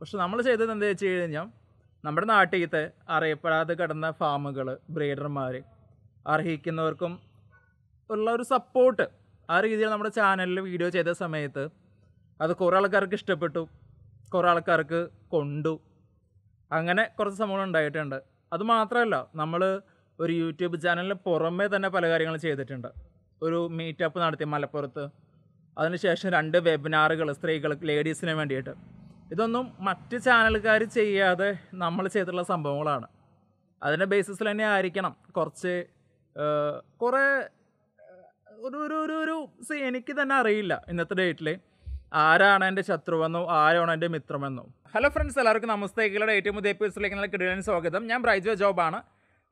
പക്ഷെ നമ്മൾ ചെയ്തത് എന്താ വെച്ച് കഴിഞ്ഞാൽ നമ്മുടെ നാട്ടിലത്തെ അറിയപ്പെടാതെ കിടന്ന ഫാമുകൾ ബ്രീഡർമാർ അർഹിക്കുന്നവർക്കും ഉള്ള ഒരു സപ്പോർട്ട് ആ രീതിയിൽ നമ്മുടെ ചാനലിൽ വീഡിയോ ചെയ്ത സമയത്ത് അത് കുറേ ആൾക്കാർക്ക് ഇഷ്ടപ്പെട്ടു കുറേ ആൾക്കാർക്ക് കൊണ്ടു അങ്ങനെ കുറച്ച് സംഭവങ്ങൾ ഉണ്ടായിട്ടുണ്ട് അത് മാത്രമല്ല നമ്മൾ ഒരു യൂട്യൂബ് ചാനലിന് പുറമേ തന്നെ പല കാര്യങ്ങളും ചെയ്തിട്ടുണ്ട് ഒരു മീറ്റപ്പ് നടത്തി മലപ്പുറത്ത് അതിനുശേഷം രണ്ട് വെബിനാറുകൾ സ്ത്രീകൾ ലേഡീസിന് വേണ്ടിയിട്ട് ഇതൊന്നും മറ്റ് ചാനലുകാർ ചെയ്യാതെ നമ്മൾ ചെയ്തിട്ടുള്ള സംഭവങ്ങളാണ് അതിൻ്റെ ബേസിസിൽ തന്നെ ആയിരിക്കണം കുറച്ച് കുറേ ഒരു ഒരു ഒരു ഒരു സി എനിക്ക് തന്നെ അറിയില്ല ഇന്നത്തെ ഡേറ്റിൽ ആരാണ് എൻ്റെ ശത്രുവെന്നോ ആരാണ് എൻ്റെ മിത്രമെന്നോ ഹലോ ഫ്രണ്ട്സ് എല്ലാവർക്കും നമസ്തേ കിളയുടെ ഏറ്റവും പുതിയ എപ്പിസോഡിലേക്ക് നല്ല കിടിലൻ സ്വാഗതം ഞാൻ ബ്രൈജോ ജോബാണ്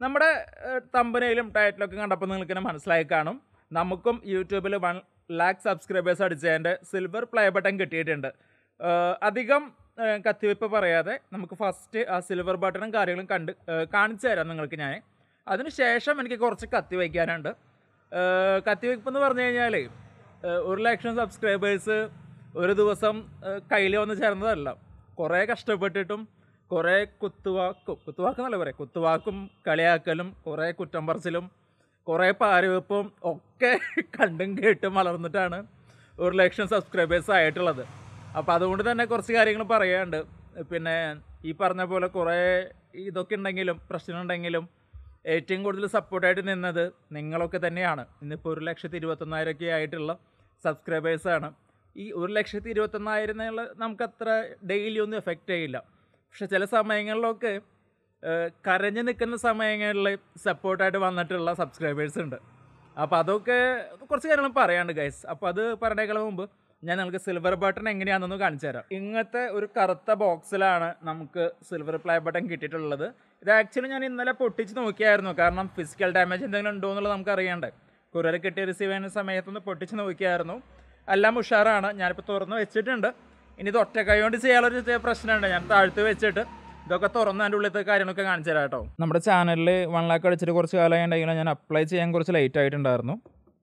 നമ്മുടെ തമ്പനയിലും ടൈറ്റിലൊക്കെ കണ്ടപ്പോൾ നിങ്ങൾക്ക് തന്നെ മനസ്സിലായി കാണും നമുക്കും യൂട്യൂബിൽ വൺ ലാക്ക് സബ്സ്ക്രൈബേഴ്സ് അടിച്ചതിൻ്റെ സിൽവർ പ്ലേ ബട്ടൺ കിട്ടിയിട്ടുണ്ട് അധികം കത്തിവെപ്പ് പറയാതെ നമുക്ക് ഫസ്റ്റ് ആ സിൽവർ ബട്ടണും കാര്യങ്ങളും കണ്ട് കാണിച്ചു തരാം നിങ്ങൾക്ക് ഞാൻ അതിനുശേഷം എനിക്ക് കുറച്ച് കത്തി വയ്ക്കാനുണ്ട് കത്തിവെപ്പ് എന്ന് പറഞ്ഞു കഴിഞ്ഞാൽ ഒരു ലക്ഷം സബ്സ്ക്രൈബേഴ്സ് ഒരു ദിവസം കയ്യിൽ വന്ന് ചേർന്നതല്ല കുറേ കഷ്ടപ്പെട്ടിട്ടും കുറേ കുത്തുവാക്കും കുത്തുവാക്കും എന്നല്ല പറയാം കുത്തുവാക്കും കളിയാക്കലും കുറേ കുറ്റം പറച്ചിലും കുറേ പാരവെപ്പും ഒക്കെ കണ്ടും കേട്ടും വളർന്നിട്ടാണ് ഒരു ലക്ഷം സബ്സ്ക്രൈബേഴ്സ് ആയിട്ടുള്ളത് അപ്പോൾ അതുകൊണ്ട് തന്നെ കുറച്ച് കാര്യങ്ങൾ പറയാനുണ്ട് പിന്നെ ഈ പറഞ്ഞ പോലെ കുറേ ഇതൊക്കെ ഉണ്ടെങ്കിലും പ്രശ്നമുണ്ടെങ്കിലും ഏറ്റവും കൂടുതൽ സപ്പോർട്ടായിട്ട് നിന്നത് നിങ്ങളൊക്കെ തന്നെയാണ് ഇന്നിപ്പോൾ ഒരു ലക്ഷത്തി ഇരുപത്തൊന്നായിരമൊക്കെ ആയിട്ടുള്ള സബ്സ്ക്രൈബേഴ്സാണ് ഈ ഒരു ലക്ഷത്തി ഇരുപത്തൊന്നായിരം എന്നുള്ള നമുക്കത്ര ഡെയിലി ഒന്നും എഫക്റ്റ് ചെയ്യില്ല പക്ഷെ ചില സമയങ്ങളിലൊക്കെ കരഞ്ഞു നിൽക്കുന്ന സമയങ്ങളിൽ സപ്പോർട്ടായിട്ട് വന്നിട്ടുള്ള സബ്സ്ക്രൈബേഴ്സ് ഉണ്ട് അപ്പോൾ അതൊക്കെ കുറച്ച് കാര്യങ്ങൾ പറയാണ്ട് ഗൈസ് അപ്പോൾ അത് പറഞ്ഞേക്കാൾ മുമ്പ് ഞാൻ നിങ്ങൾക്ക് സിൽവർ ബട്ടൺ എങ്ങനെയാണെന്ന് കാണിച്ചു തരാം ഇങ്ങനത്തെ ഒരു കറുത്ത ബോക്സിലാണ് നമുക്ക് സിൽവർ പ്ലൈ ബട്ടൺ കിട്ടിയിട്ടുള്ളത് ഇത് ആക്ച്വലി ഞാൻ ഇന്നലെ പൊട്ടിച്ച് നോക്കിയായിരുന്നു കാരണം ഫിസിക്കൽ ഡാമേജ് എന്തെങ്കിലും ഉണ്ടോ എന്നുള്ളത് നമുക്ക് അറിയണ്ടേ കുറേ കിട്ടിയ റിസീവ് ചെയ്യുന്ന സമയത്തൊന്ന് പൊട്ടിച്ച് നോക്കിയായിരുന്നു എല്ലാം ഉഷാറാണ് ഞാനിപ്പോൾ തുറന്ന് വെച്ചിട്ടുണ്ട് ഇനി ഇത് ഒറ്റ കൈ കൊണ്ട് ഒരു പ്രശ്നമുണ്ട് ഞാൻ താഴ്ത്ത് വെച്ചിട്ട് ഇതൊക്കെ തുറന്ന് അതിൻ്റെ ഉള്ളിലത്തെ കാര്യങ്ങളൊക്കെ കാണിച്ചു തരാം കേട്ടോ നമ്മുടെ ചാനലിൽ വൺ ലാക്ക് അടിച്ചിട്ട് കുറച്ച് കാലമായി ഉണ്ടെങ്കിൽ ഞാൻ അപ്ലൈ ചെയ്യാൻ കുറച്ച് ലേറ്റ് ആയിട്ടുണ്ടായിരുന്നു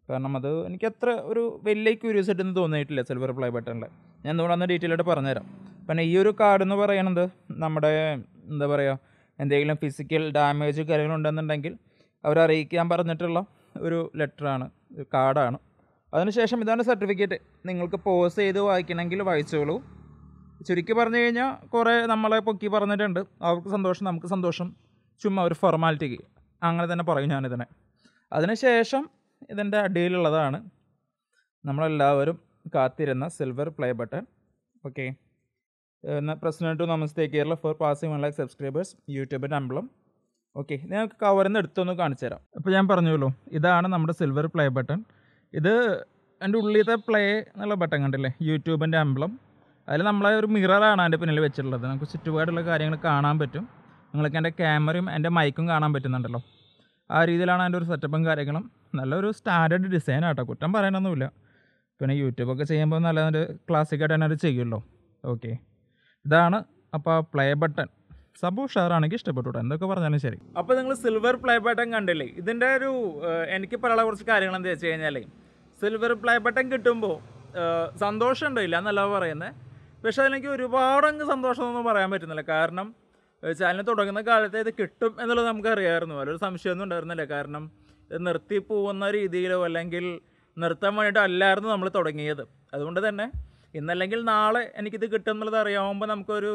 കാരണം അത് എനിക്ക് അത്ര ഒരു വലിയ ആയിട്ട് എന്ന് തോന്നിയിട്ടില്ല സിൽവർ പ്ലേ ബട്ടണിൽ ഞാൻ എന്തുകൊണ്ടാന്ന് ഡീറ്റെയിൽ ആയിട്ട് പറഞ്ഞുതരാം പിന്നെ ഈ ഒരു കാർഡ് എന്ന് പറയുന്നത് നമ്മുടെ എന്താ പറയുക എന്തെങ്കിലും ഫിസിക്കൽ ഡാമേജ് കാര്യങ്ങളുണ്ടെന്നുണ്ടെങ്കിൽ അവരറിയിക്കാൻ പറഞ്ഞിട്ടുള്ള ഒരു ലെറ്ററാണ് ഒരു കാർഡാണ് അതിനുശേഷം ഇതാണ് സർട്ടിഫിക്കറ്റ് നിങ്ങൾക്ക് പോസ് ചെയ്ത് വായിക്കണമെങ്കിൽ വായിച്ചോളൂ ചുരുക്കി പറഞ്ഞു കഴിഞ്ഞാൽ കുറേ നമ്മളെ പൊക്കി പറഞ്ഞിട്ടുണ്ട് അവർക്ക് സന്തോഷം നമുക്ക് സന്തോഷം ചുമ്മാ ഒരു ഫോർമാലിറ്റിക്ക് അങ്ങനെ തന്നെ പറയും ഞാനിതിനെ അതിനുശേഷം ഇതിൻ്റെ അടിയിലുള്ളതാണ് നമ്മളെല്ലാവരും കാത്തിരുന്ന സിൽവർ പ്ലേ ബട്ടൺ ഓക്കെ എന്നാൽ president to Namaste Kerala for passing one lakh subscribers യൂട്യൂബിൻ്റെ അമ്പളം ഓക്കെ ഞാൻ കവറിന്ന് എടുത്തൊന്ന് കാണിച്ചു തരാം അപ്പോൾ ഞാൻ പറഞ്ഞല്ലോ ഇതാണ് നമ്മുടെ സിൽവർ പ്ലേ ബട്ടൺ ഇത് എൻ്റെ ഉള്ളിലത്തെ പ്ലേ എന്നുള്ള ബട്ടൺ കണ്ടില്ലേ യൂട്യൂബിൻ്റെ അമ്പളം അതിൽ നമ്മളെ ഒരു മിററാണ് അതിൻ്റെ പിന്നിൽ വെച്ചിട്ടുള്ളത് നമുക്ക് ചുറ്റുപാടുള്ള കാര്യങ്ങൾ കാണാൻ പറ്റും നിങ്ങൾക്ക് എൻ്റെ ക്യാമറയും എൻ്റെ മൈക്കും കാണാൻ പറ്റുന്നുണ്ടല്ലോ ആ രീതിയിലാണ് അതിൻ്റെ ഒരു സെറ്റപ്പും കാര്യങ്ങളും നല്ലൊരു സ്റ്റാൻഡേർഡ് ഡിസൈൻ ആട്ടോ കുറ്റം പറയാനൊന്നുമില്ല പിന്നെ യൂട്യൂബൊക്കെ ചെയ്യുമ്പോൾ നല്ല ക്ലാസിക് ക്ലാസിക്കായിട്ട് തന്നെ അത് ചെയ്യുമല്ലോ ഓക്കെ ഇതാണ് അപ്പോൾ പ്ലേ ബട്ടൺ സംഭവം ഷെയറാണെങ്കിൽ ഇഷ്ടപ്പെട്ടു എന്തൊക്കെ പറഞ്ഞാലും ശരി അപ്പോൾ നിങ്ങൾ സിൽവർ പ്ലേ ബട്ടൺ കണ്ടില്ലേ ഇതിൻ്റെ ഒരു എനിക്ക് പറയാനുള്ള കുറച്ച് കാര്യങ്ങൾ എന്താ വെച്ച് കഴിഞ്ഞാൽ സിൽവർ പ്ലേ ബട്ടൺ കിട്ടുമ്പോൾ സന്തോഷം ഉണ്ടോ ഇല്ല എന്നല്ല പറയുന്നത് പക്ഷേ അതെനിക്ക് ഒരുപാടങ്ങ് സന്തോഷമൊന്നും പറയാൻ പറ്റുന്നില്ല കാരണം ചാനൽ തുടങ്ങുന്ന കാലത്ത് ഇത് കിട്ടും എന്നുള്ളത് നമുക്കറിയാമായിരുന്നു അതിലൊരു സംശയമൊന്നും ഉണ്ടായിരുന്നില്ല കാരണം ഇത് നിർത്തി പോകുന്ന രീതിയിലോ അല്ലെങ്കിൽ നിർത്താൻ വേണ്ടിയിട്ടോ അല്ലായിരുന്നു നമ്മൾ തുടങ്ങിയത് അതുകൊണ്ട് തന്നെ ഇന്നല്ലെങ്കിൽ നാളെ എനിക്കിത് കിട്ടും എന്നുള്ളത് അറിയാവുമ്പോൾ നമുക്കൊരു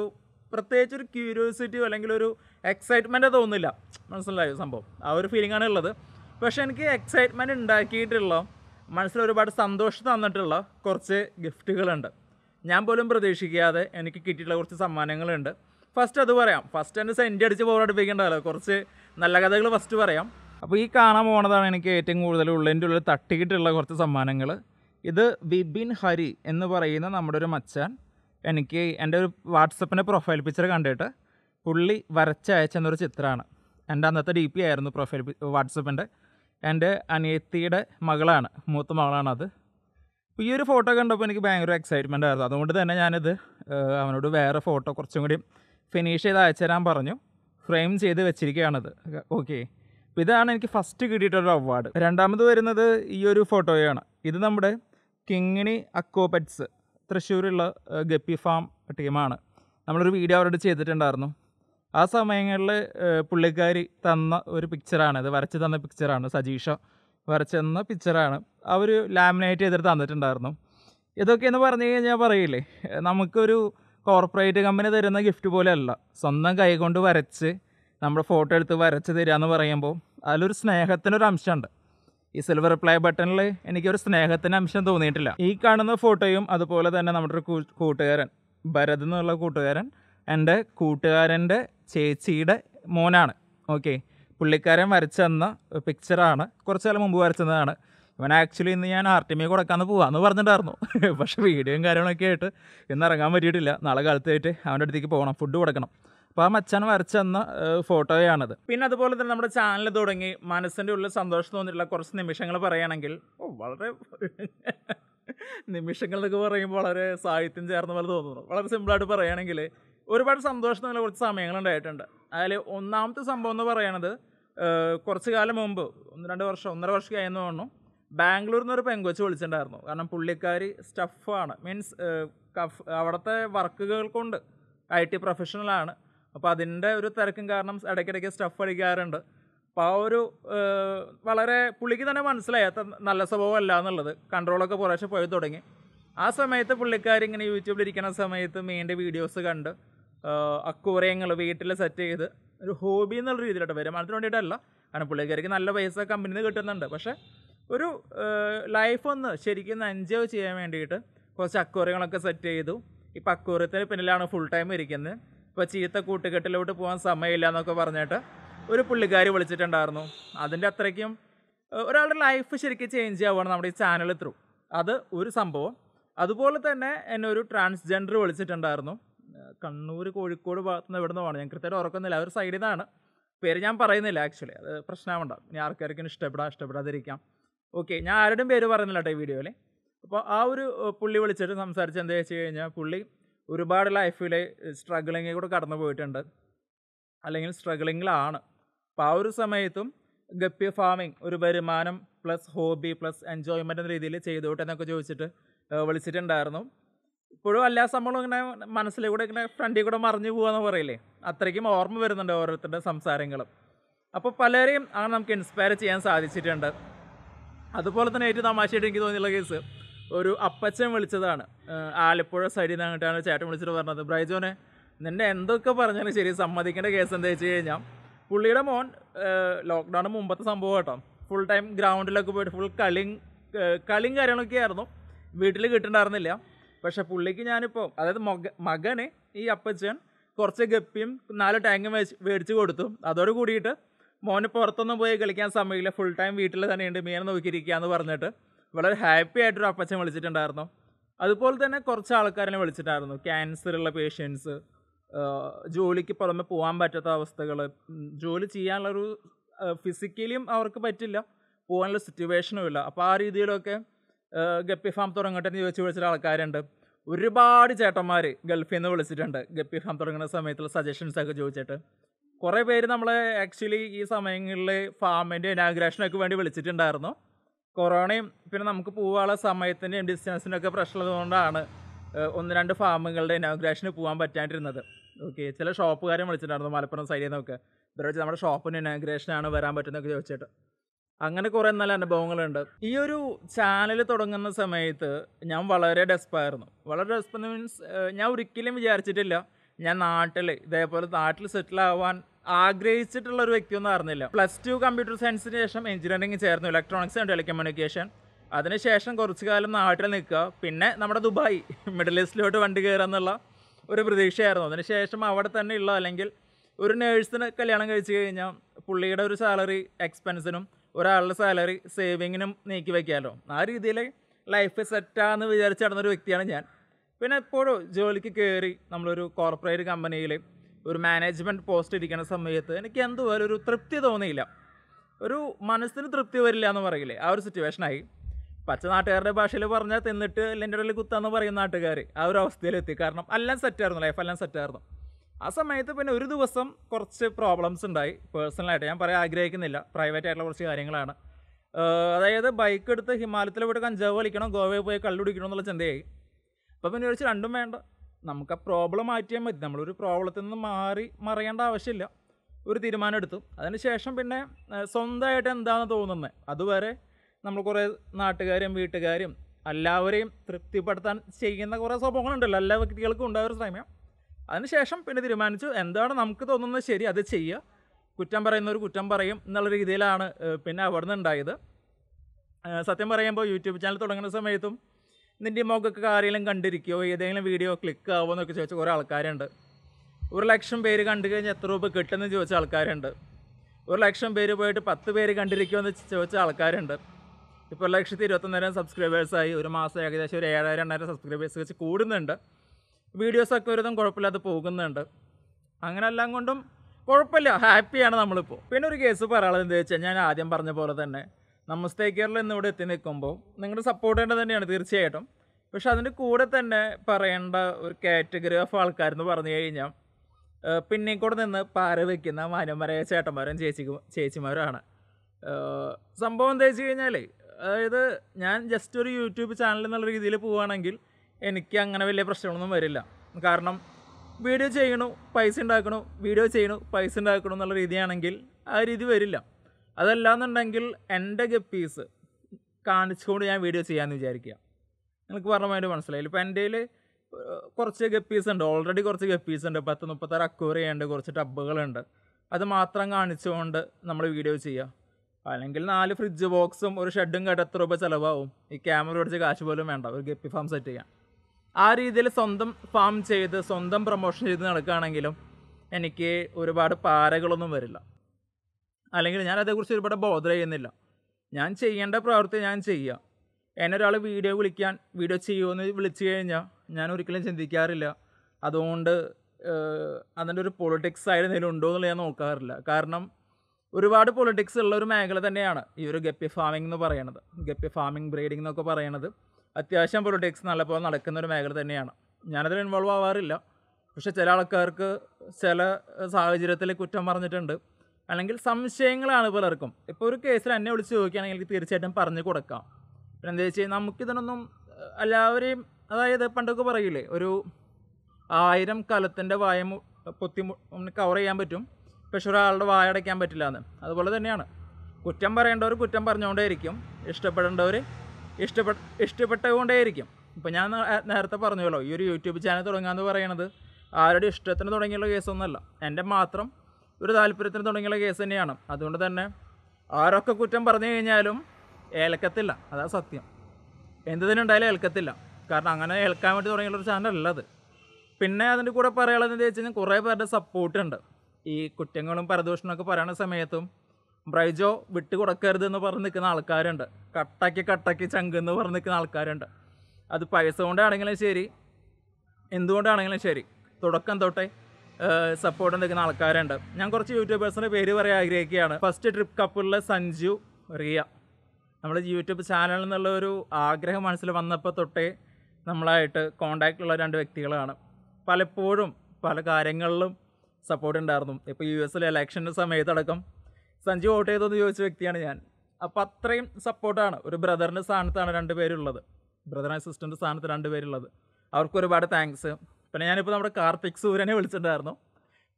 പ്രത്യേകിച്ച് ഒരു ക്യൂരിയോസിറ്റിയോ അല്ലെങ്കിൽ ഒരു എക്സൈറ്റ്മെൻറ്റോ തോന്നില്ല മനസ്സിലായോ സംഭവം ആ ഒരു ഫീലിംഗാണ് ഉള്ളത് പക്ഷേ എനിക്ക് എക്സൈറ്റ്മെൻറ്റ് ഉണ്ടാക്കിയിട്ടുള്ള മനസ്സിൽ ഒരുപാട് സന്തോഷം തന്നിട്ടുള്ള കുറച്ച് ഗിഫ്റ്റുകളുണ്ട് ഞാൻ പോലും പ്രതീക്ഷിക്കാതെ എനിക്ക് കിട്ടിയിട്ടുള്ള കുറച്ച് സമ്മാനങ്ങളുണ്ട് ഫസ്റ്റ് അത് പറയാം ഫസ്റ്റ് തന്നെ സെൻറ്റി അടിച്ച് അടുപ്പിക്കേണ്ടതല്ലോ കുറച്ച് നല്ല കഥകൾ ഫസ്റ്റ് പറയാം അപ്പോൾ ഈ കാണാൻ പോണതാണ് എനിക്ക് ഏറ്റവും കൂടുതൽ ഉള്ളതിൻ്റെ ഉള്ളിൽ തട്ടിയിട്ടുള്ള കുറച്ച് സമ്മാനങ്ങൾ ഇത് ബിബിൻ ഹരി എന്ന് പറയുന്ന നമ്മുടെ ഒരു മച്ചാൻ എനിക്ക് എൻ്റെ ഒരു വാട്സപ്പിൻ്റെ പ്രൊഫൈൽ പിക്ചർ കണ്ടിട്ട് പുള്ളി വരച്ചയച്ചെന്നൊരു ചിത്രമാണ് എൻ്റെ അന്നത്തെ ഡി പി ആയിരുന്നു പ്രൊഫൈൽ വാട്സപ്പിൻ്റെ എൻ്റെ അനിയത്തിയുടെ മകളാണ് മൂത്ത മകളാണ് അത് ഈ ഒരു ഫോട്ടോ കണ്ടപ്പോൾ എനിക്ക് ഭയങ്കര എക്സൈറ്റ്മെൻ്റ് ആയിരുന്നു അതുകൊണ്ട് തന്നെ ഞാനിത് അവനോട് വേറെ ഫോട്ടോ കുറച്ചും കൂടി ഫിനിഷ് ചെയ്ത് അയച്ചുതരാൻ പറഞ്ഞു ഫ്രെയിം ചെയ്ത് വെച്ചിരിക്കുകയാണത് ഓക്കെ അപ്പോൾ ഇതാണ് എനിക്ക് ഫസ്റ്റ് കിട്ടിയിട്ടുള്ള അവാർഡ് രണ്ടാമത് വരുന്നത് ഈ ഒരു ഫോട്ടോയാണ് ഇത് നമ്മുടെ കിങ്ങിണി അക്കോപെറ്റ്സ് തൃശ്ശൂരുള്ള ഗപ്പി ഫാം ടീമാണ് നമ്മളൊരു വീഡിയോ അവരോട് ചെയ്തിട്ടുണ്ടായിരുന്നു ആ സമയങ്ങളിൽ പുള്ളിക്കാരി തന്ന ഒരു പിക്ചറാണ് ഇത് വരച്ച് തന്ന പിക്ചറാണ് സജീഷ വരച്ച് തന്ന പിക്ചറാണ് അവർ ലാമിനേറ്റ് ചെയ്തിട്ട് തന്നിട്ടുണ്ടായിരുന്നു ഇതൊക്കെയെന്ന് എന്ന് പറഞ്ഞു കഴിഞ്ഞാൽ പറയില്ലേ നമുക്കൊരു കോർപ്പറേറ്റ് കമ്പനി തരുന്ന ഗിഫ്റ്റ് പോലെയല്ല സ്വന്തം കൈകൊണ്ട് വരച്ച് നമ്മുടെ ഫോട്ടോ എടുത്ത് വരച്ച് തരിക എന്ന് പറയുമ്പോൾ അതിലൊരു സ്നേഹത്തിനൊരു അംശമുണ്ട് ഈ സിൽവർ റിപ്ലൈ ബട്ടണിൽ എനിക്കൊരു സ്നേഹത്തിൻ്റെ അംശം തോന്നിയിട്ടില്ല ഈ കാണുന്ന ഫോട്ടോയും അതുപോലെ തന്നെ നമ്മുടെ ഒരു കൂട്ടുകാരൻ ഭരത് എന്നുള്ള കൂട്ടുകാരൻ എൻ്റെ കൂട്ടുകാരൻ്റെ ചേച്ചിയുടെ മോനാണ് ഓക്കെ പുള്ളിക്കാരൻ വരച്ചെന്ന തന്ന പിക്ചറാണ് കുറച്ചു കാലം മുമ്പ് വരച്ചതാണ് അവൻ ആക്ച്വലി ഇന്ന് ഞാൻ ആർ ടി എമ്മയെ കൊടുക്കാമെന്ന് പോവാന്ന് പറഞ്ഞിട്ടായിരുന്നു പക്ഷേ വീഡിയോയും കാര്യങ്ങളൊക്കെ ആയിട്ട് ഇന്ന് ഇറങ്ങാൻ പറ്റിയിട്ടില്ല നാളെ കാലത്തായിട്ട് അവൻ്റെ അടുത്തേക്ക് പോകണം ഫുഡ് കൊടുക്കണം അപ്പോൾ ആ മച്ചാൻ വരച്ചെന്ന ഫോട്ടോയാണത് പിന്നെ അതുപോലെ തന്നെ നമ്മുടെ ചാനൽ തുടങ്ങി മനസ്സിൻ്റെ ഉള്ളിൽ സന്തോഷം തോന്നിയിട്ടുള്ള കുറച്ച് നിമിഷങ്ങൾ പറയുകയാണെങ്കിൽ ഓ വളരെ നിമിഷങ്ങൾ എന്നൊക്കെ പറയുമ്പോൾ വളരെ സാഹിത്യം ചേർന്ന പോലെ തോന്നുന്നു വളരെ സിമ്പിളായിട്ട് പറയുകയാണെങ്കിൽ ഒരുപാട് സന്തോഷം തോന്നിയ കുറച്ച് സമയങ്ങളുണ്ടായിട്ടുണ്ട് അതിൽ ഒന്നാമത്തെ സംഭവം എന്ന് പറയണത് കുറച്ച് കാലം മുമ്പ് ഒന്ന് രണ്ട് വർഷം ഒന്നര വർഷം ആയെന്ന് തോന്നുന്നു ബാംഗ്ലൂരിൽ നിന്ന് ഒരു പെങ്കൊച്ച് വിളിച്ചിട്ടുണ്ടായിരുന്നു കാരണം പുള്ളിക്കാർ സ്റ്റഫാണ് മീൻസ് കഫ് അവിടുത്തെ വർക്കുകൾ കൊണ്ട് ഐ ടി പ്രൊഫഷണലാണ് അപ്പോൾ അതിൻ്റെ ഒരു തിരക്കും കാരണം ഇടയ്ക്കിടയ്ക്ക് സ്റ്റഫ് അടിക്കാറുണ്ട് അപ്പോൾ ആ ഒരു വളരെ പുള്ളിക്ക് തന്നെ മനസ്സിലായി നല്ല സ്വഭാവമല്ല എന്നുള്ളത് കൺട്രോളൊക്കെ പുറശെ പോയി തുടങ്ങി ആ സമയത്ത് പുള്ളിക്കാർ ഇങ്ങനെ ഇരിക്കുന്ന സമയത്ത് മീൻ്റെ വീഡിയോസ് കണ്ട് അക്കൂറയങ്ങൾ വീട്ടിൽ സെറ്റ് ചെയ്ത് ഒരു ഹോബി എന്നുള്ള രീതിയിലോട്ട് വരുമാനത്തിന് വേണ്ടിയിട്ടല്ല കാരണം പുള്ളിക്കാരിക്ക് നല്ല പൈസ കമ്പനിയിൽ നിന്ന് കിട്ടുന്നുണ്ട് പക്ഷേ ഒരു ലൈഫ് ഒന്ന് ശരിക്കും എൻജോയ് ചെയ്യാൻ വേണ്ടിയിട്ട് കുറച്ച് അക്വറികളൊക്കെ സെറ്റ് ചെയ്തു ഇപ്പം അക്വറിയത്തിന് പിന്നിലാണ് ഫുൾ ടൈം ഇരിക്കുന്നത് ഇപ്പോൾ ചീത്ത കൂട്ടുകെട്ടിലോട്ട് പോകാൻ സമയമില്ല എന്നൊക്കെ പറഞ്ഞിട്ട് ഒരു പുള്ളിക്കാരി വിളിച്ചിട്ടുണ്ടായിരുന്നു അതിൻ്റെ അത്രയ്ക്കും ഒരാളുടെ ലൈഫ് ശരിക്കും ചേഞ്ച് ആവുകയാണ് നമ്മുടെ ഈ ചാനൽ ത്രൂ അത് ഒരു സംഭവം അതുപോലെ തന്നെ എന്നെ ഒരു ട്രാൻസ്ജെൻഡർ വിളിച്ചിട്ടുണ്ടായിരുന്നു കണ്ണൂർ കോഴിക്കോട് നിന്ന് ഇവിടെ നിന്നാണ് ഞാൻ കൃത്യമായിട്ട് ഉറക്കുന്നില്ല ഒരു സൈഡിൽ നിന്നാണ് പേര് ഞാൻ പറയുന്നില്ല ആക്ച്വലി അത് പ്രശ്നമുണ്ടാകും ഇനി ആർക്കാർക്കും ഇഷ്ടപ്പെടാം ഇഷ്ടപ്പെടാതിരിക്കാം ഓക്കെ ഞാൻ ആരുടെയും പേര് പറയുന്നില്ല കേട്ടോ ഈ വീഡിയോയിൽ അപ്പോൾ ആ ഒരു പുള്ളി വിളിച്ചിട്ട് സംസാരിച്ച് എന്താ വെച്ച് കഴിഞ്ഞാൽ പുള്ളി ഒരുപാട് ലൈഫിൽ സ്ട്രഗിളിങ്ങിൽ കൂടെ കടന്നു പോയിട്ടുണ്ട് അല്ലെങ്കിൽ സ്ട്രഗിളിങ്ങിലാണ് അപ്പോൾ ആ ഒരു സമയത്തും ഗപ്പി ഫാമിംഗ് ഒരു വരുമാനം പ്ലസ് ഹോബി പ്ലസ് എൻജോയ്മെൻ്റ് എന്ന രീതിയിൽ ചെയ്തോട്ടെ എന്നൊക്കെ ചോദിച്ചിട്ട് വിളിച്ചിട്ടുണ്ടായിരുന്നു ഇപ്പോഴും എല്ലാ സംഭവങ്ങളും ഇങ്ങനെ മനസ്സിലൂടെ ഇങ്ങനെ ഫ്രണ്ടിൽ കൂടെ മറിഞ്ഞു എന്ന് പറയില്ലേ അത്രയ്ക്കും ഓർമ്മ വരുന്നുണ്ട് ഓരോരുത്തരുടെ സംസാരങ്ങളും അപ്പോൾ പലരെയും ആണ് നമുക്ക് ഇൻസ്പയർ ചെയ്യാൻ സാധിച്ചിട്ടുണ്ട് അതുപോലെ തന്നെ ഏറ്റവും തമാശയായിട്ട് എനിക്ക് തോന്നിയുള്ള കേസ് ഒരു അപ്പച്ചൻ വിളിച്ചതാണ് ആലപ്പുഴ സൈഡിൽ നിന്ന് അങ്ങോട്ടാണ് ചേട്ടൻ വിളിച്ചിട്ട് പറഞ്ഞത് ബ്രൈജോനെ നിന്നെ എന്തൊക്കെ പറഞ്ഞാലും ശരി സമ്മതിക്കേണ്ട കേസ് എന്താ വെച്ച് കഴിഞ്ഞാൽ പുള്ളിയുടെ മോൻ ലോക്ക്ഡൗൺ മുമ്പത്തെ സംഭവം കേട്ടോ ഫുൾ ടൈം ഗ്രൗണ്ടിലൊക്കെ പോയിട്ട് ഫുൾ കളിയും കളിയും കാര്യങ്ങളൊക്കെ ആയിരുന്നു വീട്ടിൽ കിട്ടണ്ടായിരുന്നില്ല പക്ഷേ പുള്ളിക്ക് ഞാനിപ്പോൾ അതായത് മക മകന് ഈ അപ്പച്ചൻ കുറച്ച് ഗപ്പിയും നാല് ടാങ്കും മേടിച്ച് മേടിച്ച് കൊടുത്തു അതോട് കൂടിയിട്ട് മോന് പുറത്തൊന്നും പോയി കളിക്കാൻ സമയമില്ല ഫുൾ ടൈം വീട്ടിൽ തന്നെയുണ്ട് മീനെ നോക്കിയിരിക്കുക എന്ന് പറഞ്ഞിട്ട് വളരെ ഹാപ്പി ആയിട്ടൊരു അപ്പച്ചൻ വിളിച്ചിട്ടുണ്ടായിരുന്നു അതുപോലെ തന്നെ കുറച്ച് ആൾക്കാരെ വിളിച്ചിട്ടായിരുന്നു ഉള്ള പേഷ്യൻസ് ജോലിക്ക് പുറമെ പോകാൻ പറ്റാത്ത അവസ്ഥകൾ ജോലി ചെയ്യാനുള്ളൊരു ഫിസിക്കലിയും അവർക്ക് പറ്റില്ല പോകാനുള്ള സിറ്റുവേഷനും ഇല്ല അപ്പോൾ ആ രീതിയിലൊക്കെ ഗപ്പി ഫാം തുടങ്ങട്ടെ എന്ന് ചോദിച്ചു വിളിച്ചിട്ട് ആൾക്കാരുണ്ട് ഒരുപാട് ചേട്ടന്മാർ ഗൾഫിൽ നിന്ന് വിളിച്ചിട്ടുണ്ട് ഗപ്പി ഫാം തുടങ്ങുന്ന സമയത്തുള്ള സജഷൻസൊക്കെ ചോദിച്ചിട്ട് കുറേ പേര് നമ്മളെ ആക്ച്വലി ഈ സമയങ്ങളിൽ ഫാമിൻ്റെ ഇനാഗ്രേഷനൊക്കെ വേണ്ടി വിളിച്ചിട്ടുണ്ടായിരുന്നു കൊറോണയും പിന്നെ നമുക്ക് പോകാനുള്ള സമയത്തിൻ്റെയും ഒക്കെ പ്രശ്നമുള്ളതുകൊണ്ടാണ് ഒന്ന് രണ്ട് ഫാമുകളുടെ ഇനാഗ്രേഷന് പോകാൻ പറ്റാണ്ടിരുന്നത് ഓക്കെ ചില ഷോപ്പുകാരും വിളിച്ചിട്ടുണ്ടായിരുന്നു മലപ്പുറം സൈഡിൽ നിന്നൊക്കെ ഇവരെ വെച്ച് നമ്മുടെ ഷോപ്പിന് ഇനാഗ്രേഷനാണ് വരാൻ പറ്റുന്നതൊക്കെ ചോദിച്ചിട്ട് അങ്ങനെ കുറേ നല്ല അനുഭവങ്ങളുണ്ട് ഈ ഒരു ചാനൽ തുടങ്ങുന്ന സമയത്ത് ഞാൻ വളരെ ഡെസ്പായിരുന്നു വളരെ ഡെസ്പെന്ന് മീൻസ് ഞാൻ ഒരിക്കലും വിചാരിച്ചിട്ടില്ല ഞാൻ നാട്ടിൽ ഇതേപോലെ നാട്ടിൽ സെറ്റിൽ ആവാൻ ആഗ്രഹിച്ചിട്ടുള്ള ഒരു ഒന്നും അറിഞ്ഞില്ല പ്ലസ് ടു കമ്പ്യൂട്ടർ സയൻസിന് ശേഷം എഞ്ചിനീയറിംഗ് ചേർന്നു ഇലക്ട്രോണിക്സ് ആൻഡ് ടെലികമ്മ്യൂണിക്കേഷൻ അതിനുശേഷം കുറച്ചു കാലം നാട്ടിൽ നിൽക്കുക പിന്നെ നമ്മുടെ ദുബായ് മിഡിൽ ഈസ്റ്റിലോട്ട് വണ്ടി കയറുക എന്നുള്ള ഒരു പ്രതീക്ഷയായിരുന്നു അതിനുശേഷം അവിടെ തന്നെ ഉള്ള അല്ലെങ്കിൽ ഒരു നേഴ്സിന് കല്യാണം കഴിച്ചു കഴിഞ്ഞാൽ പുള്ളിയുടെ ഒരു സാലറി എക്സ്പെൻസിനും ഒരാളുടെ സാലറി സേവിങ്ങിനും നീക്കി വയ്ക്കാമല്ലോ ആ രീതിയിൽ ലൈഫ് സെറ്റാന്ന് വിചാരിച്ച് നടന്നൊരു വ്യക്തിയാണ് ഞാൻ പിന്നെ എപ്പോഴും ജോലിക്ക് കയറി നമ്മളൊരു കോർപ്പറേറ്റ് കമ്പനിയിൽ ഒരു മാനേജ്മെൻറ്റ് പോസ്റ്റ് ഇരിക്കുന്ന സമയത്ത് എനിക്ക് എന്തുപോലെ ഒരു തൃപ്തി തോന്നിയില്ല ഒരു മനസ്സിന് തൃപ്തി വരില്ല എന്ന് പറയില്ലേ ആ ഒരു സിറ്റുവേഷനായി പച്ച നാട്ടുകാരുടെ ഭാഷയിൽ പറഞ്ഞാൽ തിന്നിട്ട് എൻ്റെ ഇടയിൽ കുത്താന്ന് പറയുന്ന നാട്ടുകാർ ആ ഒരു അവസ്ഥയിലെത്തി കാരണം എല്ലാം സെറ്റായിരുന്നു ലൈഫ് എല്ലാം സെറ്റായിരുന്നു ആ സമയത്ത് പിന്നെ ഒരു ദിവസം കുറച്ച് പ്രോബ്ലംസ് ഉണ്ടായി പേഴ്സണലായിട്ട് ഞാൻ പറയാൻ ആഗ്രഹിക്കുന്നില്ല പ്രൈവറ്റ് ആയിട്ടുള്ള കുറച്ച് കാര്യങ്ങളാണ് അതായത് ബൈക്ക് എടുത്ത് ഹിമാലയത്തിൽ പോയിട്ട് കഞ്ചാവ് കളിക്കണം ഗോവയിൽ പോയി കള്ളുപിടിക്കണം എന്നുള്ള ചിന്തയായി അപ്പോൾ പിന്നെ ചോദിച്ചു രണ്ടും വേണ്ട നമുക്ക് ആ പ്രോബ്ലം മാറ്റിയാൽ മതി നമ്മളൊരു പ്രോബ്ലത്തിൽ നിന്ന് മാറി മറയേണ്ട ആവശ്യമില്ല ഒരു തീരുമാനം എടുത്തു ശേഷം പിന്നെ സ്വന്തമായിട്ട് എന്താണെന്ന് തോന്നുന്നത് അതുവരെ നമ്മൾ കുറേ നാട്ടുകാരും വീട്ടുകാരും എല്ലാവരെയും തൃപ്തിപ്പെടുത്താൻ ചെയ്യുന്ന കുറേ സ്വഭാവങ്ങളുണ്ടല്ലോ എല്ലാ വ്യക്തികൾക്കും ഉണ്ടായ ഒരു ശ്രമം അതിനുശേഷം പിന്നെ തീരുമാനിച്ചു എന്താണ് നമുക്ക് തോന്നുന്നത് ശരി അത് ചെയ്യുക കുറ്റം പറയുന്നവർ കുറ്റം പറയും എന്നുള്ള രീതിയിലാണ് പിന്നെ അവിടെ നിന്ന് ഉണ്ടായത് സത്യം പറയുമ്പോൾ യൂട്യൂബ് ചാനൽ തുടങ്ങുന്ന സമയത്തും നിൻ്റെ മുഖമൊക്കെ ആരെങ്കിലും കണ്ടിരിക്കുമോ ഏതെങ്കിലും വീഡിയോ ക്ലിക്ക് ആവുമോ എന്നൊക്കെ ചോദിച്ച കുറേ ആൾക്കാരുണ്ട് ഒരു ലക്ഷം പേര് കണ്ടു കഴിഞ്ഞാൽ എത്ര രൂപ കിട്ടുമെന്ന് ചോദിച്ച ആൾക്കാരുണ്ട് ഒരു ലക്ഷം പേര് പോയിട്ട് പത്ത് പേര് കണ്ടിരിക്കുമോ എന്ന് ചോദിച്ച ആൾക്കാരുണ്ട് ഇപ്പോൾ ഒരു ലക്ഷത്തി ഇരുപത്തൊന്നായിരം സബ്സ്ക്രൈബേഴ്സായി ഒരു മാസം ഏകദേശം ഒരു ഏഴായിരം എണ്ണായിരം സബ്സ്ക്രൈബേഴ്സ് വെച്ച് കൂടുന്നുണ്ട് വീഡിയോസൊക്കെ ഒരുതും കുഴപ്പമില്ലാതെ പോകുന്നുണ്ട് അങ്ങനെ എല്ലാം കൊണ്ടും കുഴപ്പമില്ല ഹാപ്പിയാണ് നമ്മളിപ്പോൾ പിന്നെ ഒരു കേസ് പറയാനുള്ളത് എന്താ വെച്ചാൽ ഞാൻ ആദ്യം പറഞ്ഞ പോലെ തന്നെ നമസ്തേ കേരളം എന്നിവിടെ എത്തി നിൽക്കുമ്പോൾ നിങ്ങളുടെ സപ്പോർട്ട് വേണ്ടത് തന്നെയാണ് തീർച്ചയായിട്ടും പക്ഷെ അതിൻ്റെ കൂടെ തന്നെ പറയേണ്ട ഒരു കാറ്റഗറി ഓഫ് ആൾക്കാരെന്ന് പറഞ്ഞു കഴിഞ്ഞാൽ പിന്നെയും കൂടെ നിന്ന് പാര വയ്ക്കുന്ന മാന്യന്മാരായ ചേട്ടന്മാരും ചേച്ചി ചേച്ചിമാരുമാണ് സംഭവം എന്താ വെച്ച് കഴിഞ്ഞാൽ അതായത് ഞാൻ ജസ്റ്റ് ഒരു യൂട്യൂബ് ചാനൽ എന്നുള്ള രീതിയിൽ പോവുകയാണെങ്കിൽ എനിക്ക് അങ്ങനെ വലിയ പ്രശ്നങ്ങളൊന്നും വരില്ല കാരണം വീഡിയോ ചെയ്യണു പൈസ ഉണ്ടാക്കണു വീഡിയോ ചെയ്യണു പൈസ ഉണ്ടാക്കണു എന്നുള്ള രീതിയാണെങ്കിൽ ആ രീതി വരില്ല അതല്ലാന്നുണ്ടെങ്കിൽ എൻ്റെ ഗപ്പീസ് കാണിച്ചുകൊണ്ട് ഞാൻ വീഡിയോ ചെയ്യാമെന്ന് വിചാരിക്കുക നിങ്ങൾക്ക് പറഞ്ഞമായിട്ട് മനസ്സിലായില്ല ഇപ്പോൾ എൻ്റെ കുറച്ച് ഗപ്പീസ് ഉണ്ട് ഓൾറെഡി കുറച്ച് ഗപ്പീസ് ഉണ്ട് പത്ത് മുപ്പത്താറ് അക്വറി ഉണ്ട് കുറച്ച് ടബ്ബുകളുണ്ട് അത് മാത്രം കാണിച്ചുകൊണ്ട് നമ്മൾ വീഡിയോ ചെയ്യുക അല്ലെങ്കിൽ നാല് ഫ്രിഡ്ജ് ബോക്സും ഒരു ഷെഡും കേട്ട് എത്ര രൂപ ചിലവാകും ഈ ക്യാമറ പിടിച്ച് കാശ് പോലും വേണ്ട ഒരു ഗപ്പി ഫാം സെറ്റ് ചെയ്യാം ആ രീതിയിൽ സ്വന്തം ഫാം ചെയ്ത് സ്വന്തം പ്രൊമോഷൻ ചെയ്ത് നടക്കുകയാണെങ്കിലും എനിക്ക് ഒരുപാട് പാരകളൊന്നും വരില്ല അല്ലെങ്കിൽ ഞാൻ അതേക്കുറിച്ച് ഒരുപാട് ബോധ ചെയ്യുന്നില്ല ഞാൻ ചെയ്യേണ്ട പ്രവൃത്തി ഞാൻ ചെയ്യുക എന്നെ ഒരാൾ വീഡിയോ വിളിക്കാൻ വീഡിയോ ചെയ്യുമെന്ന് വിളിച്ചു കഴിഞ്ഞാൽ ഞാൻ ഒരിക്കലും ചിന്തിക്കാറില്ല അതുകൊണ്ട് അതിൻ്റെ ഒരു പൊളിറ്റിക്സ് ആയിട്ട് എന്തെങ്കിലും ഉണ്ടോ എന്നുള്ള ഞാൻ നോക്കാറില്ല കാരണം ഒരുപാട് പൊളിറ്റിക്സ് ഉള്ള ഒരു മേഖല തന്നെയാണ് ഈ ഒരു ഗപ്പി ഫാമിംഗ് എന്ന് പറയണത് ഗപ്പി ഫാമിംഗ് ബ്രീഡിംഗ് എന്നൊക്കെ പറയണത് അത്യാവശ്യം പൊളിറ്റിക്സ് നല്ലപോലെ നടക്കുന്ന ഒരു മേഖല തന്നെയാണ് ഞാനതിൽ ഇൻവോൾവ് ആവാറില്ല പക്ഷേ ചില ആൾക്കാർക്ക് ചില സാഹചര്യത്തിൽ കുറ്റം പറഞ്ഞിട്ടുണ്ട് അല്ലെങ്കിൽ സംശയങ്ങളാണ് പലർക്കും ഇപ്പോൾ ഒരു കേസിൽ എന്നെ വിളിച്ച് ചോദിക്കുകയാണെങ്കിൽ എനിക്ക് തീർച്ചയായിട്ടും പറഞ്ഞു കൊടുക്കാം പിന്നെ എന്താ വെച്ചാൽ നമുക്കിതിനൊന്നും എല്ലാവരെയും അതായത് പണ്ടൊക്കെ പറയില്ലേ ഒരു ആയിരം കലത്തിൻ്റെ വായ പൊത്തി കവർ ചെയ്യാൻ പറ്റും പക്ഷെ ഒരാളുടെ വായ അടയ്ക്കാൻ പറ്റില്ല എന്ന് അതുപോലെ തന്നെയാണ് കുറ്റം പറയേണ്ടവർ കുറ്റം പറഞ്ഞുകൊണ്ടേയിരിക്കും ഇഷ്ടപ്പെടേണ്ടവർ ഇഷ്ടപ്പെട്ട ഇഷ്ടപ്പെട്ടുകൊണ്ടേയിരിക്കും ഇപ്പോൾ ഞാൻ നേരത്തെ പറഞ്ഞല്ലോ ഈ ഒരു യൂട്യൂബ് ചാനൽ തുടങ്ങാമെന്ന് പറയണത് ആരുടെ ഇഷ്ടത്തിന് തുടങ്ങിയുള്ള കേസൊന്നുമല്ല എൻ്റെ മാത്രം ഒരു താല്പര്യത്തിന് തുടങ്ങിയുള്ള കേസ് തന്നെയാണ് അതുകൊണ്ട് തന്നെ ആരൊക്കെ കുറ്റം പറഞ്ഞു കഴിഞ്ഞാലും ഏൽക്കത്തില്ല അതാ സത്യം എന്ത് തന്നെ ഉണ്ടായാലും ഏൽക്കത്തില്ല കാരണം അങ്ങനെ ഏൽക്കാൻ വേണ്ടി തുടങ്ങിയുള്ളൊരു ചാനലല്ല അത് പിന്നെ അതിൻ്റെ കൂടെ പറയാനുള്ളത് എന്താ വെച്ച് കഴിഞ്ഞാൽ കുറേ പേരുടെ സപ്പോർട്ടുണ്ട് ഈ കുറ്റങ്ങളും പരദൂഷണമൊക്കെ പറയുന്ന സമയത്തും ബ്രൈജോ വിട്ട് കൊടുക്കരുത് എന്ന് പറഞ്ഞ് നിൽക്കുന്ന ആൾക്കാരുണ്ട് കട്ടാക്കി കട്ടാക്കി ചങ്ക് എന്ന് പറഞ്ഞ് നിൽക്കുന്ന ആൾക്കാരുണ്ട് അത് പൈസ കൊണ്ടാണെങ്കിലും ശരി എന്തുകൊണ്ടാണെങ്കിലും ശരി തുടക്കം തൊട്ടേ സപ്പോർട്ട് നിൽക്കുന്ന ആൾക്കാരുണ്ട് ഞാൻ കുറച്ച് യൂട്യൂബേഴ്സിൻ്റെ പേര് പറയാൻ ആഗ്രഹിക്കുകയാണ് ഫസ്റ്റ് ട്രിപ്പ് കപ്പിളിലെ സഞ്ജു റിയ നമ്മൾ യൂട്യൂബ് ചാനൽ എന്നുള്ള ഒരു ആഗ്രഹം മനസ്സിൽ വന്നപ്പോൾ തൊട്ടേ നമ്മളായിട്ട് കോണ്ടാക്റ്റുള്ള രണ്ട് വ്യക്തികളാണ് പലപ്പോഴും പല കാര്യങ്ങളിലും സപ്പോർട്ട് ഉണ്ടായിരുന്നു ഇപ്പോൾ യു എസിലെ ഇലക്ഷൻ്റെ സമയത്തടക്കം സഞ്ജു വോട്ട് ചെയ്തതെന്ന് ചോദിച്ച വ്യക്തിയാണ് ഞാൻ അപ്പോൾ അത്രയും സപ്പോർട്ടാണ് ഒരു ബ്രദറിൻ്റെ സ്ഥാനത്താണ് രണ്ട് പേരുള്ളത് ബ്രദർ ആൻഡ് സിസ്റ്ററിൻ്റെ സ്ഥാനത്ത് രണ്ട് പേരുള്ളത് അവർക്ക് ഒരുപാട് താങ്ക്സ് പിന്നെ ഞാനിപ്പോൾ നമ്മുടെ കാർത്തിക് സൂര്യനെ വിളിച്ചിട്ടുണ്ടായിരുന്നു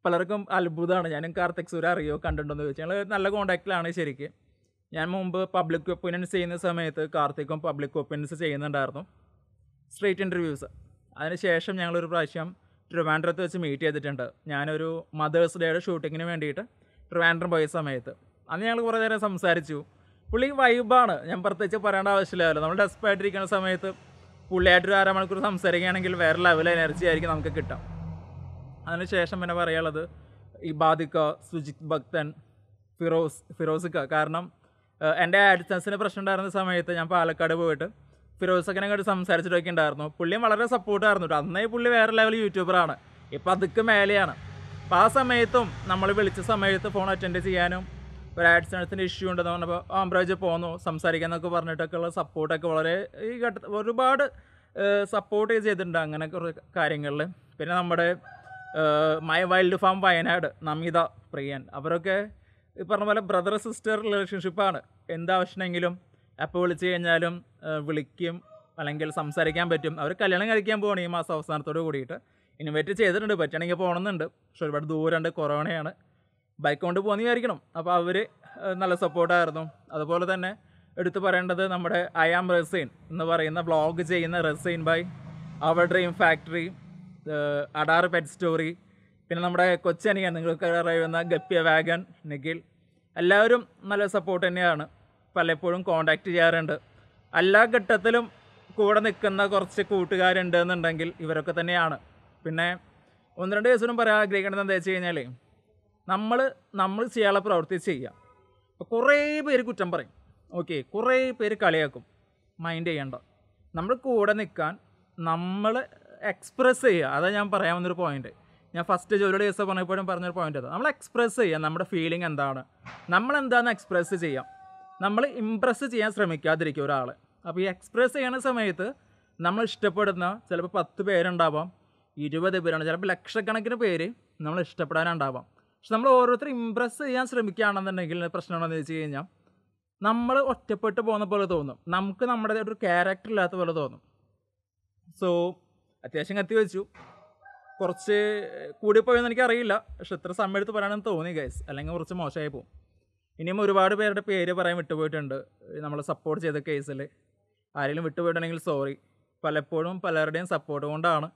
പലർക്കും അത്ഭുതമാണ് ഞാനും കാർത്തിക് സൂര്യ അറിയോ കണ്ടിട്ടുണ്ടെന്ന് ചോദിച്ചു ഞങ്ങൾ നല്ല കോണ്ടാക്റ്റിലാണ് ശരിക്ക് ഞാൻ മുമ്പ് പബ്ലിക് ഒപ്പീനിയൻസ് ചെയ്യുന്ന സമയത്ത് കാർത്തിക്കും പബ്ലിക് ഒപ്പീനിയൻസ് ചെയ്യുന്നുണ്ടായിരുന്നു സ്ട്രീറ്റ് ഇൻ്റർവ്യൂസ് അതിനുശേഷം ഞങ്ങളൊരു പ്രാവശ്യം ട്രിവാൻഡ്രത്ത് വെച്ച് മീറ്റ് ചെയ്തിട്ടുണ്ട് ഞാനൊരു മദേഴ്സ് ഡേയുടെ ഷൂട്ടിങ്ങിന് വേണ്ടിയിട്ട് ട്രിവാൻഡ്രം പോയ സമയത്ത് അന്ന് ഞങ്ങൾ കുറേ നേരം സംസാരിച്ചു പുള്ളി വൈബാണ് ഞാൻ പ്രത്യേകിച്ച് പറയേണ്ട ആവശ്യമില്ലല്ലോ നമ്മൾ ഡെസ്പായിട്ടിരിക്കുന്ന സമയത്ത് പുള്ളിയായിട്ടൊരു അരമണിക്കൂർ സംസാരിക്കുകയാണെങ്കിൽ വേറെ ലെവൽ എനർജി ആയിരിക്കും നമുക്ക് കിട്ടാം അതിനുശേഷം പിന്നെ പറയാനുള്ളത് ഇബാദിക്ക സുജിത് ഭക്തൻ ഫിറോസ് ഫിറോസിക്ക കാരണം എൻ്റെ ആഡിസൻസിന് പ്രശ്നം ഉണ്ടായിരുന്ന സമയത്ത് ഞാൻ പാലക്കാട് പോയിട്ട് ഫിറോസക്കനെ കണ്ട് സംസാരിച്ചിട്ടൊക്കെ ഉണ്ടായിരുന്നു പുള്ളിയും വളരെ സപ്പോർട്ടായിരുന്നു കേട്ടോ അന്നേ പുള്ളി വേറെ ലെവൽ യൂട്യൂബറാണ് ഇപ്പോൾ അതൊക്കെ മേലെയാണ് അപ്പോൾ ആ സമയത്തും നമ്മൾ വിളിച്ച സമയത്ത് ഫോൺ അറ്റൻഡ് ചെയ്യാനും ഒരു ആഡ്സേഴ്സിൻ്റെ ഇഷ്യൂ ഉണ്ടെന്ന് പറഞ്ഞപ്പോൾ ആംബ്രാജ് പോന്നു സംസാരിക്കാൻ എന്നൊക്കെ പറഞ്ഞിട്ടൊക്കെ ഉള്ള സപ്പോർട്ടൊക്കെ വളരെ ഈ ഘട്ട ഒരുപാട് സപ്പോർട്ട് ചെയ്തിട്ടുണ്ട് അങ്ങനെ കുറേ കാര്യങ്ങളിൽ പിന്നെ നമ്മുടെ my wild farm Wayanad Namitha Priyan അവരൊക്കെ ഈ പറഞ്ഞ പോലെ ബ്രദർ സിസ്റ്റർ റിലേഷൻഷിപ്പാണ് എന്താവശ്യമെങ്കിലും അപ്പോൾ വിളിച്ചു കഴിഞ്ഞാലും വിളിക്കും അല്ലെങ്കിൽ സംസാരിക്കാൻ പറ്റും അവർ കല്യാണം കഴിക്കാൻ പോകണം ഈ മാസം അവസാനത്തോട് കൂടിയിട്ട് ഇൻവൈറ്റ് ചെയ്തിട്ടുണ്ട് പറ്റുകയാണെങ്കിൽ പോകണമെന്നുണ്ട് പക്ഷെ ഒരുപാട് ദൂരമുണ്ട് കൊറോണയാണ് ബൈക്ക് കൊണ്ട് പോകുന്ന വിചാരിക്കണം അപ്പോൾ അവർ നല്ല സപ്പോർട്ടായിരുന്നു അതുപോലെ തന്നെ എടുത്തു പറയേണ്ടത് നമ്മുടെ ഐ ആം റസീൻ എന്ന് പറയുന്ന വ്ളോഗ് ചെയ്യുന്ന റസീൻ ബൈ അവർ ഡ്രീം ഫാക്ടറി അടാർ പെറ്റ് സ്റ്റോറി പിന്നെ നമ്മുടെ കൊച്ചനിയൻ നിങ്ങൾക്ക് അറിയുന്ന ഗപ്പിയ വാഗൻ നിഖിൽ എല്ലാവരും നല്ല സപ്പോർട്ട് തന്നെയാണ് പലപ്പോഴും കോണ്ടാക്ട് ചെയ്യാറുണ്ട് എല്ലാ ഘട്ടത്തിലും കൂടെ നിൽക്കുന്ന കുറച്ച് കൂട്ടുകാരുണ്ട് എന്നുണ്ടെങ്കിൽ ഇവരൊക്കെ തന്നെയാണ് പിന്നെ ഒന്ന് രണ്ട് ദിവസം പറയാൻ ആഗ്രഹിക്കേണ്ടത് എന്താ വെച്ച് കഴിഞ്ഞാൽ നമ്മൾ നമ്മൾ ചെയ്യാനുള്ള പ്രവൃത്തി ചെയ്യുക അപ്പോൾ കുറേ പേര് കുറ്റം പറയും ഓക്കെ കുറേ പേര് കളിയാക്കും മൈൻഡ് ചെയ്യേണ്ട നമ്മൾ കൂടെ നിൽക്കാൻ നമ്മൾ എക്സ്പ്രസ് ചെയ്യുക അതാണ് ഞാൻ പറയാൻ വന്നൊരു പോയിന്റ് ഞാൻ ഫസ്റ്റ് ജോലിയുടെ ദിവസം പറഞ്ഞപ്പോഴും പറഞ്ഞൊരു പോയിന്റ് അതാണ് നമ്മൾ എക്സ്പ്രസ് ചെയ്യുക നമ്മുടെ ഫീലിംഗ് എന്താണ് നമ്മൾ എന്താണ് എക്സ്പ്രസ് ചെയ്യാം നമ്മൾ ഇമ്പ്രസ് ചെയ്യാൻ ശ്രമിക്കാതിരിക്കും ഒരാൾ അപ്പോൾ ഈ എക്സ്പ്രസ് ചെയ്യണ സമയത്ത് നമ്മൾ ഇഷ്ടപ്പെടുന്ന ചിലപ്പോൾ പത്ത് പേരുണ്ടാവാം ഇരുപത് പേരുണ്ടാവും ചിലപ്പോൾ ലക്ഷക്കണക്കിന് പേര് നമ്മൾ ഇഷ്ടപ്പെടാനുണ്ടാവാം പക്ഷെ നമ്മൾ ഓരോരുത്തർ ഇമ്പ്രസ് ചെയ്യാൻ ശ്രമിക്കുകയാണെന്നുണ്ടെങ്കിൽ പ്രശ്നമാണെന്ന് വെച്ച് കഴിഞ്ഞാൽ നമ്മൾ ഒറ്റപ്പെട്ട് പോകുന്ന പോലെ തോന്നും നമുക്ക് നമ്മുടെ ഒരു ക്യാരക്ടർ ഇല്ലാത്ത പോലെ തോന്നും സോ അത്യാവശ്യം കത്തി വെച്ചു കുറച്ച് കൂടി കൂടിപ്പോയെന്ന് എനിക്കറിയില്ല പക്ഷെ ഇത്ര സമയം എടുത്ത് പറയാനെന്ന് തോന്നി ഗൈസ് അല്ലെങ്കിൽ കുറച്ച് മോശമായി പോകും ഇനിയും ഒരുപാട് പേരുടെ പേര് പറയാൻ വിട്ടുപോയിട്ടുണ്ട് നമ്മൾ സപ്പോർട്ട് ചെയ്ത കേസിൽ ആരെങ്കിലും വിട്ടുപോയിട്ടുണ്ടെങ്കിൽ സോറി പലപ്പോഴും പലരുടെയും സപ്പോർട്ട് കൊണ്ടാണ്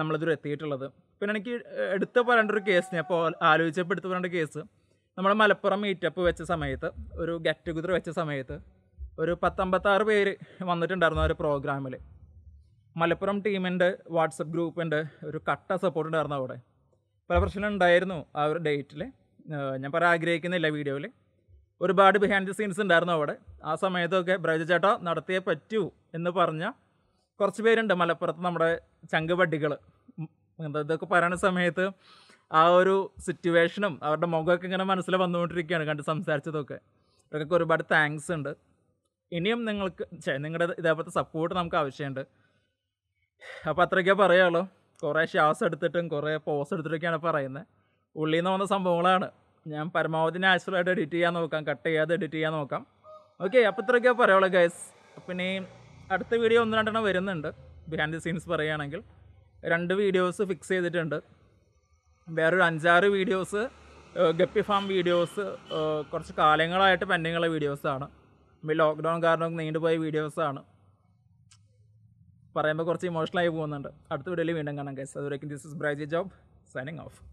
നമ്മളിതിൽ എത്തിയിട്ടുള്ളത് പിന്നെ എനിക്ക് എടുത്ത് പറയേണ്ട ഒരു കേസ് ഞാൻ ഇപ്പോൾ ആലോചിച്ചപ്പോൾ എടുത്ത് പറയേണ്ട കേസ് നമ്മൾ മലപ്പുറം മീറ്റപ്പ് വെച്ച സമയത്ത് ഒരു ഗെറ്റ് ടുഗദർ വെച്ച സമയത്ത് ഒരു പത്തമ്പത്താറ് പേര് വന്നിട്ടുണ്ടായിരുന്നു ആ ഒരു പ്രോഗ്രാമിൽ മലപ്പുറം ടീമിൻ്റെ വാട്സപ്പ് ഗ്രൂപ്പിൻ്റെ ഒരു കട്ട സപ്പോർട്ട് ഉണ്ടായിരുന്നു അവിടെ പല പ്രശ്നം ഉണ്ടായിരുന്നു ആ ഒരു ഡേറ്റിൽ ഞാൻ പറയാൻ ആഗ്രഹിക്കുന്നില്ല വീഡിയോയിൽ ഒരുപാട് ബിഹൈൻഡ് ദി സീൻസ് ഉണ്ടായിരുന്നു അവിടെ ആ സമയത്തൊക്കെ ബ്രജ ചേട്ടാ നടത്തിയേ പറ്റൂ എന്ന് പറഞ്ഞ കുറച്ച് പേരുണ്ട് മലപ്പുറത്ത് നമ്മുടെ ചങ്കുപട്ടികൾ എന്താ ഇതൊക്കെ പറയുന്ന സമയത്ത് ആ ഒരു സിറ്റുവേഷനും അവരുടെ മുഖമൊക്കെ ഇങ്ങനെ മനസ്സിൽ വന്നുകൊണ്ടിരിക്കുകയാണ് കണ്ട് സംസാരിച്ചതൊക്കെ അവർക്കൊക്കെ ഒരുപാട് താങ്ക്സ് ഉണ്ട് ഇനിയും നിങ്ങൾക്ക് നിങ്ങളുടെ ഇതേപോലത്തെ സപ്പോർട്ട് നമുക്ക് ആവശ്യമുണ്ട് അപ്പോൾ അത്രയ്ക്കേ പറയുള്ളൂ കുറേ ശ്വാസം എടുത്തിട്ടും കുറേ പോസ് എടുത്തിട്ടൊക്കെയാണ് പറയുന്നത് ഉള്ളിൽ നിന്ന് വന്ന സംഭവങ്ങളാണ് ഞാൻ പരമാവധി നാച്ചുറലായിട്ട് എഡിറ്റ് ചെയ്യാൻ നോക്കാം കട്ട് ചെയ്യാതെ എഡിറ്റ് ചെയ്യാൻ നോക്കാം ഓക്കെ അപ്പോൾ ഇത്രയൊക്കെ പറയുള്ളൂ ഗൈസ് അപ്പം ഇനി അടുത്ത വീഡിയോ ഒന്ന് രണ്ടെണ്ണം വരുന്നുണ്ട് ബിഹൈൻഡ് ദി സീൻസ് പറയുകയാണെങ്കിൽ രണ്ട് വീഡിയോസ് ഫിക്സ് ചെയ്തിട്ടുണ്ട് വേറൊരു അഞ്ചാറ് വീഡിയോസ് ഗപ്പി ഫാം വീഡിയോസ് കുറച്ച് കാലങ്ങളായിട്ട് പെൻഡിങ്ങുള്ള വീഡിയോസാണ് ഈ ലോക്ക്ഡൗൺ കാരണം നീണ്ടുപോയ വീഡിയോസാണ് പറയുമ്പോൾ കുറച്ച് ഇമോഷണലായി പോകുന്നുണ്ട് അടുത്ത വീഡിയോയിൽ വീണ്ടും കാണാം ഗൈസ് അതുവരേക്കും this is Briji Job signing of